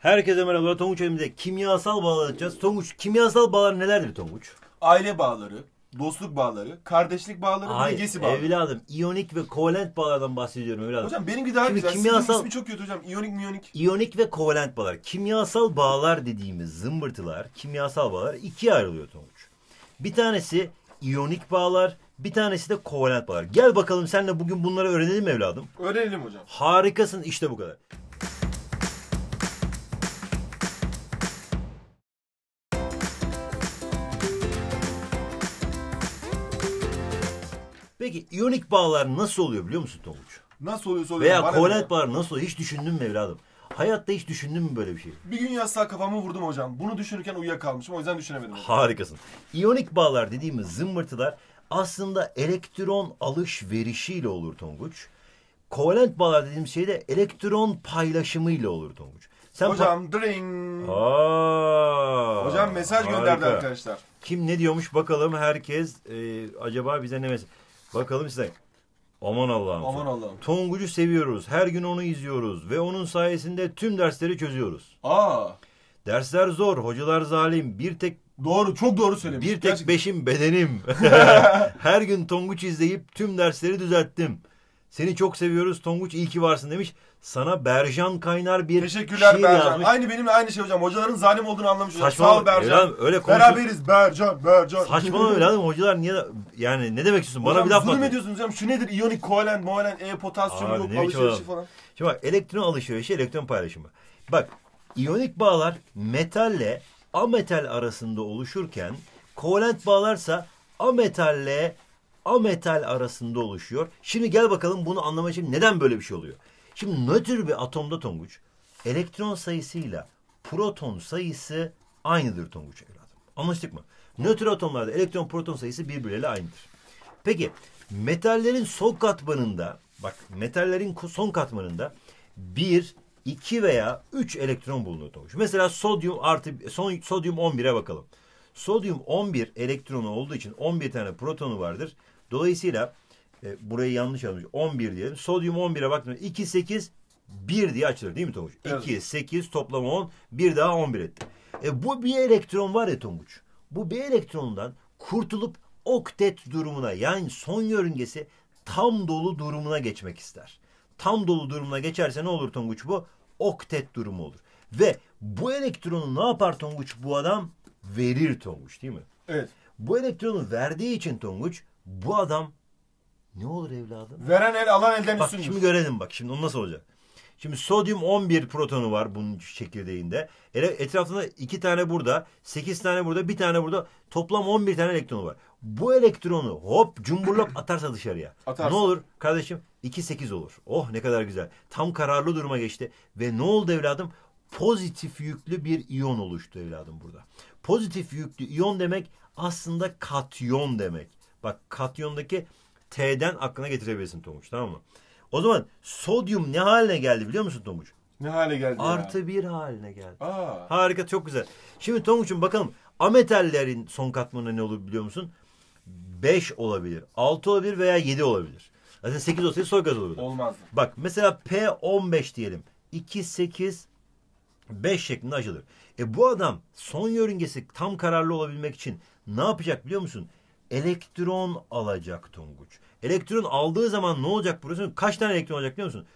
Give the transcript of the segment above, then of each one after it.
Herkese merhaba. Tonguç elimizde kimyasal bağlar bağlanacağız. Tonguç kimyasal bağlar nelerdir Tonguç? Aile bağları, dostluk bağları, kardeşlik bağları, Hayır, bilgesi bağları. evladım. iyonik ve kovalent bağlardan bahsediyorum evladım. Hocam benim daha Şimdi güzel. Kimyasal... Sizin ismi çok kötü hocam. İyonik miyonik. İyonik ve kovalent bağlar. Kimyasal bağlar dediğimiz zımbırtılar, kimyasal bağlar ikiye ayrılıyor Tonguç. Bir tanesi iyonik bağlar, bir tanesi de kovalent bağlar. Gel bakalım senle bugün bunları öğrenelim evladım. Öğrenelim hocam. Harikasın işte bu kadar. Peki iyonik bağlar nasıl oluyor biliyor musun Tonguç? Nasıl oluyor oluyor. Veya kovalent bağlar nasıl oluyor? Hiç düşündün mü evladım? Hayatta hiç düşündün mü böyle bir şey? Bir gün yastığa kafamı vurdum hocam. Bunu düşünürken uyuyakalmışım o yüzden düşünemedim. Harikasın. İyonik bağlar dediğimiz zımbırtılar aslında elektron alışverişiyle olur Tonguç. Kovalent bağlar dediğim şey de elektron paylaşımıyla olur Tonguç. Sen Hocam dring. pa- Hocam mesaj gönderdi harika. arkadaşlar. Kim ne diyormuş bakalım herkes e, acaba bize ne mesaj... Bakalım size. Aman Allah'ım. Aman Allah'ım. Tonguç'u seviyoruz. Her gün onu izliyoruz ve onun sayesinde tüm dersleri çözüyoruz. Aa. Dersler zor, hocalar zalim. Bir tek Doğru, çok doğru söylemiş. bir tek Gerçekten. beşim bedenim. Her gün Tonguç izleyip tüm dersleri düzelttim. Seni çok seviyoruz Tonguç iyi ki varsın demiş. Sana Berjan Kaynar bir Teşekkürler şiir Bercan. yazmış. Aynı benim aynı şey hocam. Hocaların zalim olduğunu anlamışız. Saçmalama. Sağ ol Bercan. öyle konuşuyor. Beraberiz Bercan, Bercan. Saçmalama evladım hocalar niye yani ne demek istiyorsun? Bana hocam, bir laf zulüm atıyor. hocam. Şu nedir? İyonik, koalen, moalen, E, potasyum Abi, yok, alışverişi falan. Şimdi bak elektron alışverişi, elektron paylaşımı. Bak iyonik bağlar metalle ametal arasında oluşurken kovalent bağlarsa ametalle ametal arasında oluşuyor. Şimdi gel bakalım bunu anlamaya için neden böyle bir şey oluyor? Şimdi nötr bir atomda Tonguç elektron sayısıyla proton sayısı aynıdır Tonguç evladım. Anlaştık mı? Nötr atomlarda elektron proton sayısı birbirleriyle aynıdır. Peki metallerin son katmanında bak metallerin son katmanında bir, iki veya üç elektron bulunuyor Tonguç. Mesela sodyum artı son, sodyum 11'e bakalım. Sodyum 11 elektronu olduğu için 11 tane protonu vardır. Dolayısıyla e, burayı yanlış yazmış. 11 diyelim. Sodyum 11'e baktım. 2, 8, 1 diye açılır değil mi Tonguç? Evet. 2, 8 toplam 10. 1 daha 11 etti. E, bu bir elektron var ya Tonguç. Bu bir elektronundan kurtulup oktet durumuna yani son yörüngesi tam dolu durumuna geçmek ister. Tam dolu durumuna geçerse ne olur Tonguç bu? Oktet durumu olur. Ve bu elektronu ne yapar Tonguç bu adam? verir Tonguç değil mi? Evet. Bu elektronu verdiği için Tonguç bu adam ne olur evladım? Veren el alan elden bak, Şimdi görelim bak şimdi onu nasıl olacak. Şimdi sodyum 11 protonu var bunun çekirdeğinde. Etrafında 2 tane burada, 8 tane burada, 1 tane burada. Toplam 11 tane elektronu var. Bu elektronu hop cumburlop atarsa dışarıya. Atarsa. Ne olur kardeşim? 2-8 olur. Oh ne kadar güzel. Tam kararlı duruma geçti. Ve ne oldu evladım? pozitif yüklü bir iyon oluştu evladım burada. Pozitif yüklü iyon demek aslında katyon demek. Bak katyondaki T'den aklına getirebilirsin Tomuç tamam mı? O zaman sodyum ne haline geldi biliyor musun Tomuç? Ne hale geldi Artı ya? bir haline geldi. Aa. Harika çok güzel. Şimdi Tonguç'um bakalım ametallerin son katmanı ne olur biliyor musun? 5 olabilir, 6 olabilir veya 7 olabilir. Zaten 8 olsaydı soy gaz olurdu. Olmazdı. Bak mesela P15 diyelim. 2, 8, 5 şeklinde açılır. E bu adam son yörüngesi tam kararlı olabilmek için ne yapacak biliyor musun? Elektron alacak Tonguç. Elektron aldığı zaman ne olacak burası? Kaç tane elektron olacak biliyor musun?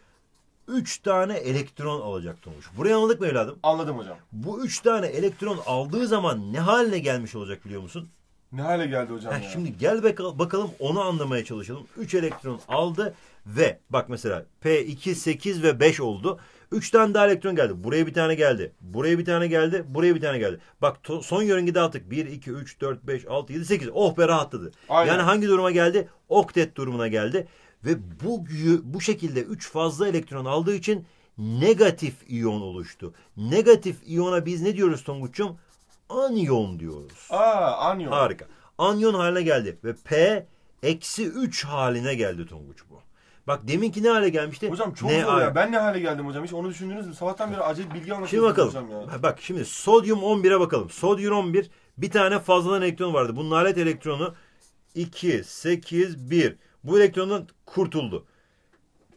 3 tane elektron alacak Tonguç. Burayı anladık mı evladım? Anladım hocam. Bu 3 tane elektron aldığı zaman ne haline gelmiş olacak biliyor musun? Ne hale geldi hocam ya? Şimdi gel bak- bakalım onu anlamaya çalışalım. 3 elektron aldı ve bak mesela P2, 8 ve 5 oldu. 3 tane daha elektron geldi. Buraya bir tane geldi. Buraya bir tane geldi. Buraya bir tane geldi. Bak son yörüngede attık. 1, 2, 3, 4, 5, 6, 7, 8. Oh be rahatladı. Aynen. Yani hangi duruma geldi? Oktet durumuna geldi. Ve bu, bu şekilde 3 fazla elektron aldığı için negatif iyon oluştu. Negatif iyona biz ne diyoruz Tonguç'um? anyon diyoruz. Aa anyon. Harika. Anyon haline geldi ve P eksi 3 haline geldi Tonguç bu. Bak deminki ne hale gelmişti? Hocam çok ne zor ya. Ben ne hale geldim hocam? Hiç onu düşündünüz mü? Sabahtan beri acil bilgi anlatıyorsunuz bakalım. hocam ya. Bak şimdi sodyum 11'e bakalım. Sodyum 11 bir tane fazladan elektron vardı. Bu nalet elektronu 2, 8, 1. Bu elektrondan kurtuldu.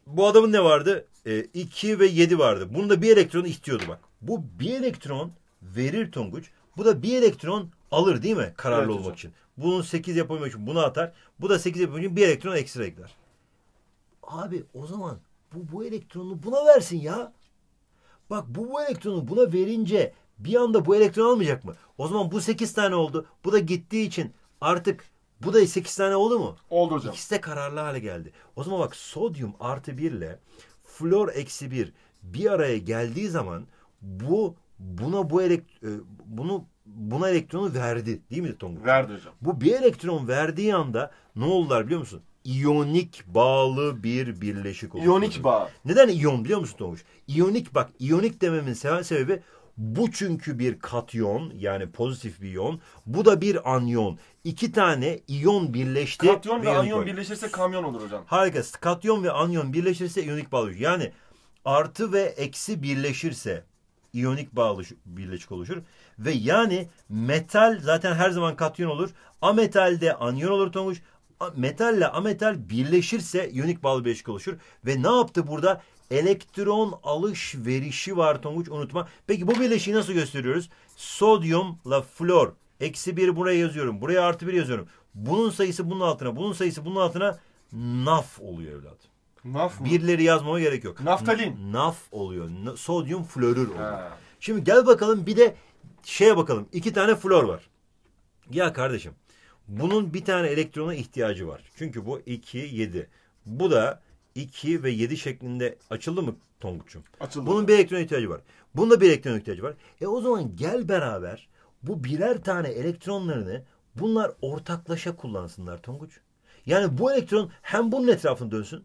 Bu adamın ne vardı? E, 2 ve 7 vardı. Bunda bir elektron istiyordu bak. Bu bir elektron verir Tonguç bu da bir elektron alır değil mi? Kararlı evet, olmak hocam. için. Bunun 8 yapabilmek için bunu atar. Bu da 8 yapabilmek için bir elektron ekstra ekler. Abi o zaman bu, bu elektronu buna versin ya. Bak bu, bu elektronu buna verince bir anda bu elektron almayacak mı? O zaman bu 8 tane oldu. Bu da gittiği için artık bu da 8 tane oldu mu? Oldu hocam. İkisi de kararlı hale geldi. O zaman bak sodyum artı 1 ile flor eksi 1 bir araya geldiği zaman bu buna bu elekt e, bunu buna elektronu verdi değil mi Tonguç? Verdi hocam. Bu bir elektron verdiği anda ne oldular biliyor musun? İyonik bağlı bir birleşik oldu. İyonik bağ. Neden iyon biliyor musun Tonguç? İyonik bak iyonik dememin sebebi bu çünkü bir katyon yani pozitif bir iyon. Bu da bir anyon. İki tane iyon birleşti. Katyon ve, ve anyon birleşirse kamyon olur hocam. Harika. Katyon ve anyon birleşirse iyonik bağ olur. Yani artı ve eksi birleşirse iyonik bağlı birleşik oluşur. Ve yani metal zaten her zaman katyon olur. Ametalde anyon olur Tonguç. Metalle ametal birleşirse iyonik bağlı birleşik oluşur. Ve ne yaptı burada? Elektron alışverişi var Tonguç unutma. Peki bu birleşiği nasıl gösteriyoruz? Sodyumla flor. Eksi bir buraya yazıyorum. Buraya artı bir yazıyorum. Bunun sayısı bunun altına. Bunun sayısı bunun altına naf oluyor evladım. Naf mı? Birileri yazmama gerek yok. Naftalin. Naf oluyor. sodyum florür oluyor. Ha. Şimdi gel bakalım bir de şeye bakalım. İki tane flor var. Ya kardeşim bunun bir tane elektrona ihtiyacı var. Çünkü bu 2, 7. Bu da 2 ve 7 şeklinde açıldı mı Tonguç'um? Açıldı. Bunun bir elektrona ihtiyacı var. Bunun da bir elektrona ihtiyacı var. E o zaman gel beraber bu birer tane elektronlarını bunlar ortaklaşa kullansınlar Tonguç. Yani bu elektron hem bunun etrafını dönsün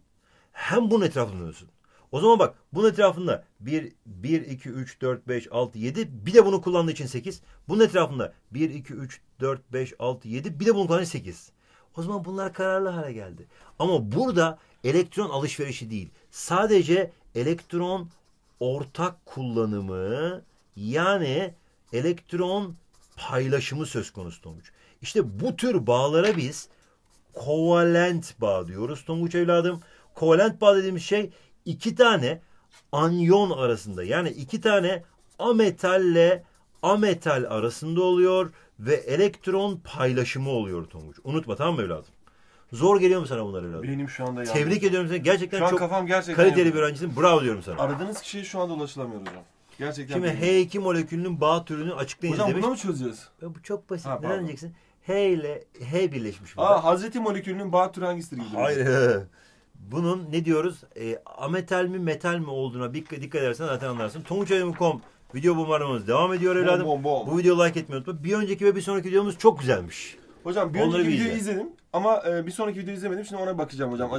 hem bunun etrafında dönüyorsun. O zaman bak bunun etrafında 1, 1, 2, 3, 4, 5, 6, 7 bir de bunu kullandığı için 8. Bunun etrafında 1, 2, 3, 4, 5, 6, 7 bir de bunu kullandığı için 8. O zaman bunlar kararlı hale geldi. Ama burada elektron alışverişi değil. Sadece elektron ortak kullanımı yani elektron paylaşımı söz konusu olmuş. İşte bu tür bağlara biz kovalent bağ diyoruz Tonguç evladım kovalent bağ dediğimiz şey iki tane anyon arasında yani iki tane ametalle ametal arasında oluyor ve elektron paylaşımı oluyor Tonguç. Unutma tamam mı evladım? Zor geliyor mu sana bunlar evladım? Benim şu anda Tebrik yandım. ediyorum seni. Gerçekten şu an çok kafam gerçekten kaliteli yandım. bir öğrencisin. Bravo diyorum sana. Aradığınız kişiye şu anda ulaşılamıyor hocam. Gerçekten Şimdi H2 molekülünün bağ türünü açıklayın hocam, demiş. Hocam bunu mu çözeceğiz? Bu çok basit. Ha, ne diyeceksin? H ile H birleşmiş. Aa, burada. Hazreti molekülünün bağ türü hangisidir? Gibi Hayır bunun ne diyoruz? E, ametal mi metal mi olduğuna bir, dikkat edersen zaten anlarsın. Tonguçayım.com video bombardımanımız devam ediyor evladım. Bom, bom, bom. Bu videoyu like etmeyi unutma. Bir önceki ve bir sonraki videomuz çok güzelmiş. Hocam bir Onları önceki videoyu izledim ama e, bir sonraki videoyu izlemedim. Şimdi ona bakacağım hocam.